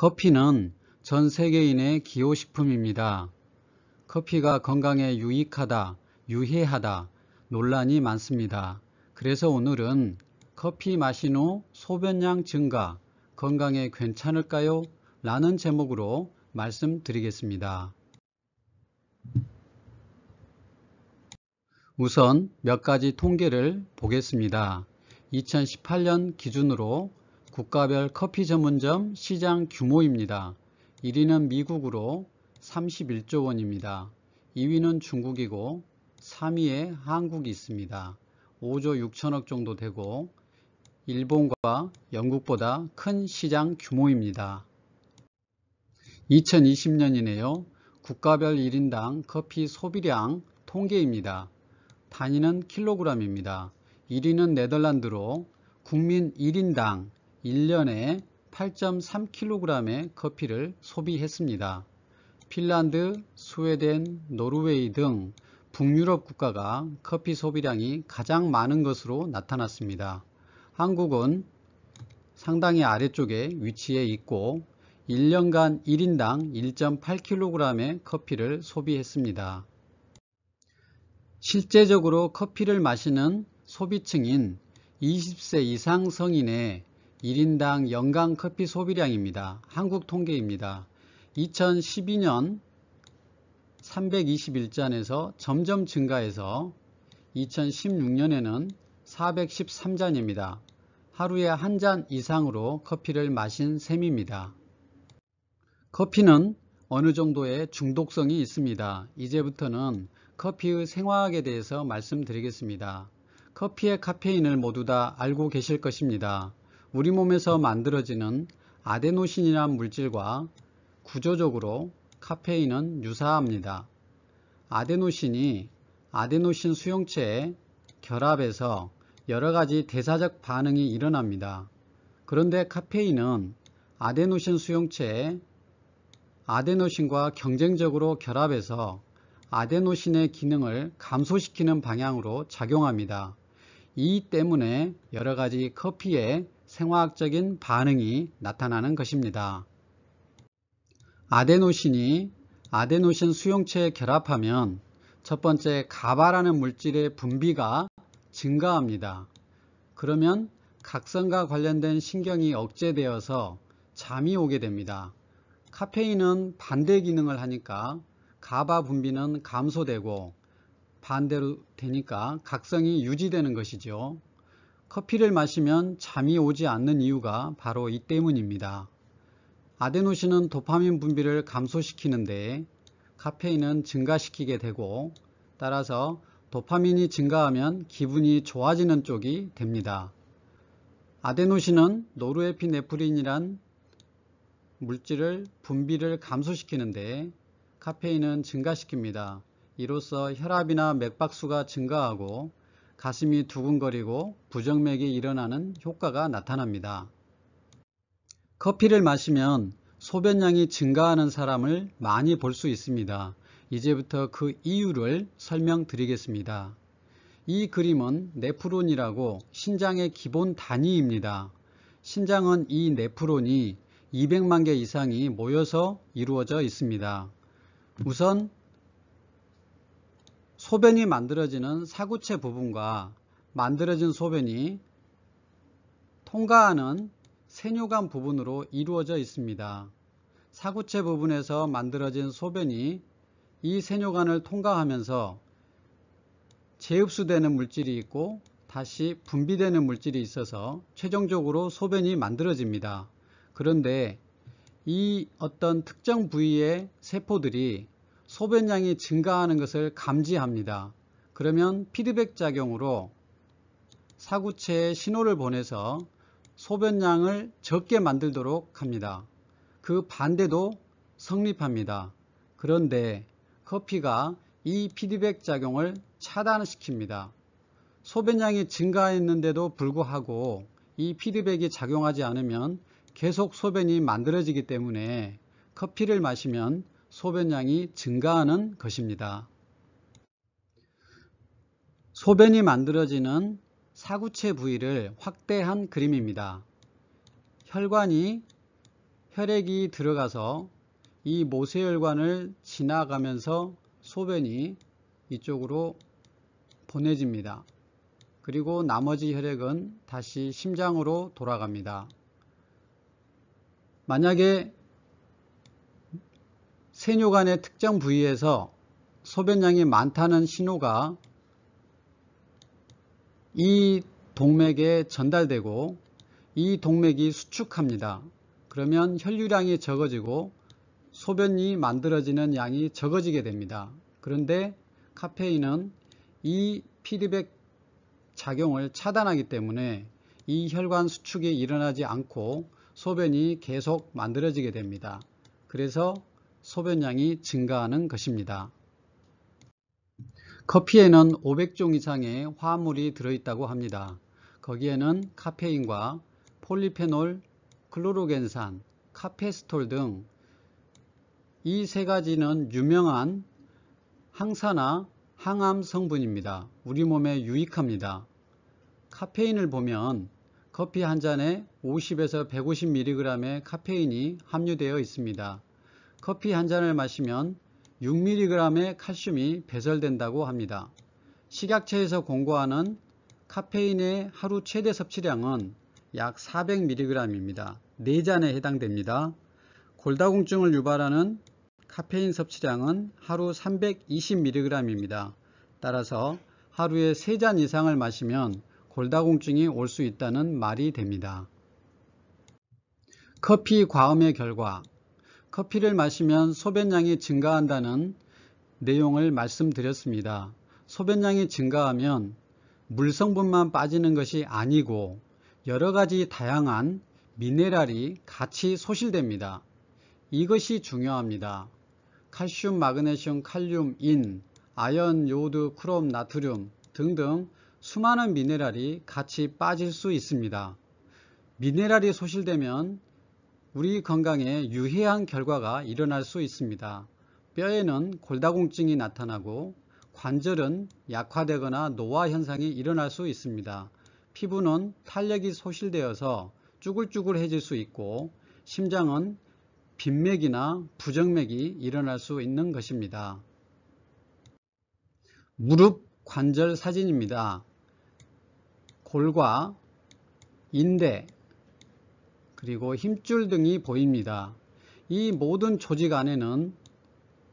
커피는 전 세계인의 기호식품입니다. 커피가 건강에 유익하다, 유해하다 논란이 많습니다. 그래서 오늘은 커피 마신 후 소변량 증가, 건강에 괜찮을까요? 라는 제목으로 말씀드리겠습니다. 우선 몇 가지 통계를 보겠습니다. 2018년 기준으로 국가별 커피 전문점 시장 규모입니다. 1위는 미국으로 31조 원입니다. 2위는 중국이고 3위에 한국이 있습니다. 5조 6천억 정도 되고 일본과 영국보다 큰 시장 규모입니다. 2020년이네요. 국가별 1인당 커피 소비량 통계입니다. 단위는 킬로그램입니다. 1위는 네덜란드로 국민 1인당 1년에 8.3kg의 커피를 소비했습니다. 핀란드, 스웨덴, 노르웨이 등 북유럽 국가가 커피 소비량이 가장 많은 것으로 나타났습니다. 한국은 상당히 아래쪽에 위치해 있고 1년간 1인당 1.8kg의 커피를 소비했습니다. 실제적으로 커피를 마시는 소비층인 20세 이상 성인의 1인당 연간 커피 소비량입니다. 한국 통계입니다. 2012년 321잔에서 점점 증가해서 2016년에는 413잔입니다. 하루에 한 잔 이상으로 커피를 마신 셈입니다. 커피는 어느 정도의 중독성이 있습니다. 이제부터는 커피의 생화학에 대해서 말씀드리겠습니다. 커피의 카페인을 모두 다 알고 계실 것입니다. 우리 몸에서 만들어지는 아데노신이란 물질과 구조적으로 카페인은 유사합니다. 아데노신이 아데노신 수용체에 결합해서 여러가지 대사적 반응이 일어납니다. 그런데 카페인은 아데노신 수용체에 아데노신과 경쟁적으로 결합해서 아데노신의 기능을 감소시키는 방향으로 작용합니다. 이 때문에 여러가지 커피에 생화학적인 반응이 나타나는 것입니다. 아데노신이 아데노신 수용체에 결합하면 첫 번째 가바라는 물질의 분비가 증가합니다. 그러면 각성과 관련된 신경이 억제되어서 잠이 오게 됩니다. 카페인은 반대 기능을 하니까 가바 분비는 감소되고 반대로 되니까 각성이 유지되는 것이죠. 커피를 마시면 잠이 오지 않는 이유가 바로 이 때문입니다. 아데노신은 도파민 분비를 감소시키는데 카페인은 증가시키게 되고 따라서 도파민이 증가하면 기분이 좋아지는 쪽이 됩니다. 아데노신은 노르에피네프린이란 물질을 분비를 감소시키는데 카페인은 증가시킵니다. 이로써 혈압이나 맥박수가 증가하고 가슴이 두근거리고 부정맥이 일어나는 효과가 나타납니다. 커피를 마시면 소변량이 증가하는 사람을 많이 볼 수 있습니다. 이제부터 그 이유를 설명드리겠습니다. 이 그림은 네프론이라고 신장의 기본 단위입니다. 신장은 이 네프론이 200만 개 이상이 모여서 이루어져 있습니다. 우선 소변이 만들어지는 사구체 부분과 만들어진 소변이 통과하는 세뇨관 부분으로 이루어져 있습니다. 사구체 부분에서 만들어진 소변이 이 세뇨관을 통과하면서 재흡수되는 물질이 있고 다시 분비되는 물질이 있어서 최종적으로 소변이 만들어집니다. 그런데 이 어떤 특정 부위의 세포들이 소변량이 증가하는 것을 감지합니다. 그러면 피드백 작용으로 사구체에 신호를 보내서 소변량을 적게 만들도록 합니다. 그 반대도 성립합니다. 그런데 커피가 이 피드백 작용을 차단시킵니다. 소변량이 증가했는데도 불구하고 이 피드백이 작용하지 않으면 계속 소변이 만들어지기 때문에 커피를 마시면 소변량이 증가하는 것입니다. 소변이 만들어지는 사구체 부위를 확대한 그림입니다. 혈관이 혈액이 들어가서 이 모세혈관을 지나가면서 소변이 이쪽으로 보내집니다. 그리고 나머지 혈액은 다시 심장으로 돌아갑니다. 만약에 세뇨관의 특정 부위에서 소변량이 많다는 신호가 이 동맥에 전달되고 이 동맥이 수축합니다. 그러면 혈류량이 적어지고 소변이 만들어지는 양이 적어지게 됩니다. 그런데 카페인은 이 피드백 작용을 차단하기 때문에 이 혈관 수축이 일어나지 않고 소변이 계속 만들어지게 됩니다. 그래서 소변량이 증가하는 것입니다. 커피에는 500종 이상의 화물이 합 들어있다고 합니다. 거기에는 카페인과 폴리페놀, 클로로겐산, 카페스톨 등 이 세 가지는 유명한 항산화, 항암 성분입니다. 우리 몸에 유익합니다. 카페인을 보면 커피 한 잔에 50에서 150mg의 카페인이 함유되어 있습니다. 커피 한 잔을 마시면 6mg의 칼슘이 배설된다고 합니다. 식약처에서 공고하는 카페인의 하루 최대 섭취량은 약 400mg입니다. 4잔에 해당됩니다. 골다공증을 유발하는 카페인 섭취량은 하루 320mg입니다. 따라서 하루에 3잔 이상을 마시면 골다공증이 올 수 있다는 말이 됩니다. 커피 과음의 결과 커피를 마시면 소변량이 증가한다는 내용을 말씀드렸습니다. 소변량이 증가하면 물 성분만 빠지는 것이 아니고 여러 가지 다양한 미네랄이 같이 소실됩니다. 이것이 중요합니다. 칼슘, 마그네슘, 칼륨, 인, 아연, 요오드, 크롬, 나트륨 등등 수많은 미네랄이 같이 빠질 수 있습니다. 미네랄이 소실되면 우리 건강에 유해한 결과가 일어날 수 있습니다. 뼈에는 골다공증이 나타나고 관절은 약화되거나 노화 현상이 일어날 수 있습니다. 피부는 탄력이 소실되어서 쭈글쭈글해질 수 있고 심장은 빈맥이나 부정맥이 일어날 수 있는 것입니다. 무릎 관절 사진입니다. 골과 인대, 그리고 힘줄 등이 보입니다. 이 모든 조직 안에는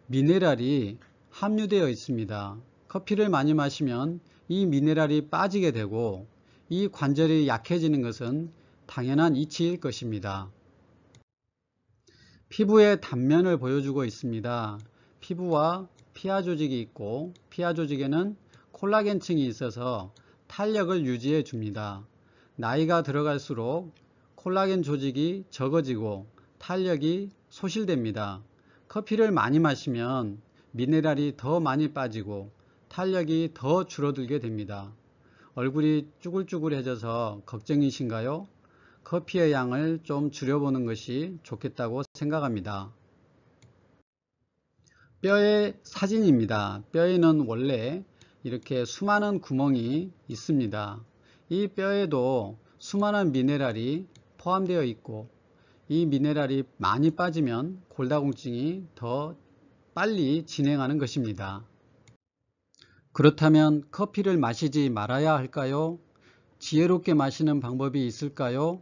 미네랄이 함유되어 있습니다. 커피를 많이 마시면 이 미네랄이 빠지게 되고 이 관절이 약해지는 것은 당연한 이치일 것입니다. 피부의 단면을 보여주고 있습니다. 피부와 피하 조직이 있고 피하 조직에는 콜라겐층이 있어서 탄력을 유지해 줍니다. 나이가 들어갈수록 콜라겐 조직이 적어지고 탄력이 소실됩니다. 커피를 많이 마시면 미네랄이 더 많이 빠지고 탄력이 더 줄어들게 됩니다. 얼굴이 쭈글쭈글해져서 걱정이신가요? 커피의 양을 좀 줄여보는 것이 좋겠다고 생각합니다. 뼈의 사진입니다. 뼈에는 원래 이렇게 수많은 구멍이 있습니다. 이 뼈에도 수많은 미네랄이 포함되어 있고 이 미네랄이 많이 빠지면 골다공증이 더 빨리 진행하는 것입니다. 그렇다면 커피를 마시지 말아야 할까요? 지혜롭게 마시는 방법이 있을까요?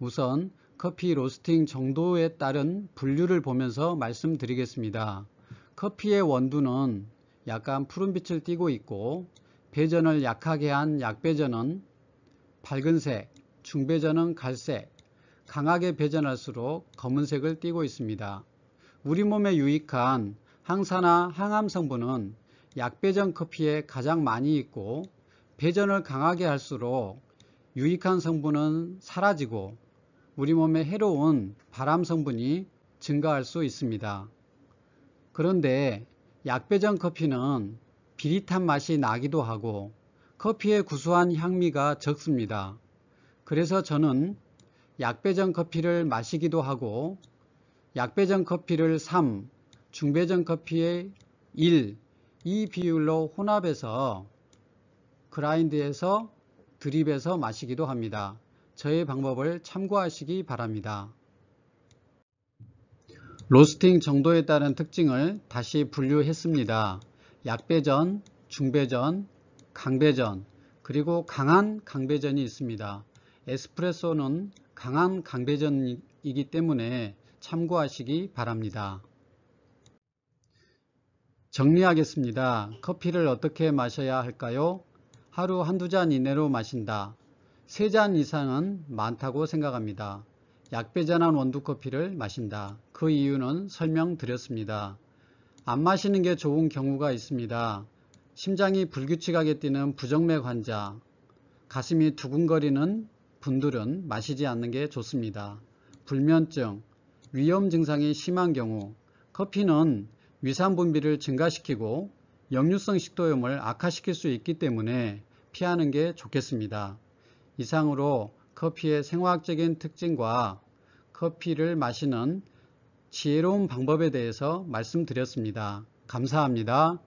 우선 커피 로스팅 정도에 따른 분류를 보면서 말씀드리겠습니다. 커피의 원두는 약간 푸른빛을 띠고 있고 배전을 약하게 한 약배전은 밝은색, 중배전은 갈색, 강하게 배전할수록 검은색을 띠고 있습니다. 우리 몸에 유익한 항산화 항암 성분은 약배전 커피에 가장 많이 있고 배전을 강하게 할수록 유익한 성분은 사라지고 우리 몸에 해로운 바람 성분이 증가할 수 있습니다. 그런데 약배전 커피는 비릿한 맛이 나기도 하고 커피의 구수한 향미가 적습니다. 그래서 저는 약배전 커피를 마시기도 하고 약배전 커피를 3, 중배전 커피의 1, 이 비율로 혼합해서 그라인드에서 드립해서 마시기도 합니다. 저의 방법을 참고하시기 바랍니다. 로스팅 정도에 따른 특징을 다시 분류했습니다. 약배전, 중배전, 강배전, 그리고 강한 강배전이 있습니다. 에스프레소는 강한 강대전이기 때문에 참고하시기 바랍니다. 정리하겠습니다. 커피를 어떻게 마셔야 할까요? 하루 한두 잔 이내로 마신다. 세 잔 이상은 많다고 생각합니다. 약배전한 원두커피를 마신다. 그 이유는 설명드렸습니다. 안 마시는 게 좋은 경우가 있습니다. 심장이 불규칙하게 뛰는 부정맥 환자, 가슴이 두근거리는 분들은 마시지 않는 게 좋습니다. 불면증, 위염 증상이 심한 경우 커피는 위산 분비를 증가시키고 역류성 식도염을 악화시킬 수 있기 때문에 피하는 게 좋겠습니다. 이상으로 커피의 생화학적인 특징과 커피를 마시는 지혜로운 방법에 대해서 말씀드렸습니다. 감사합니다.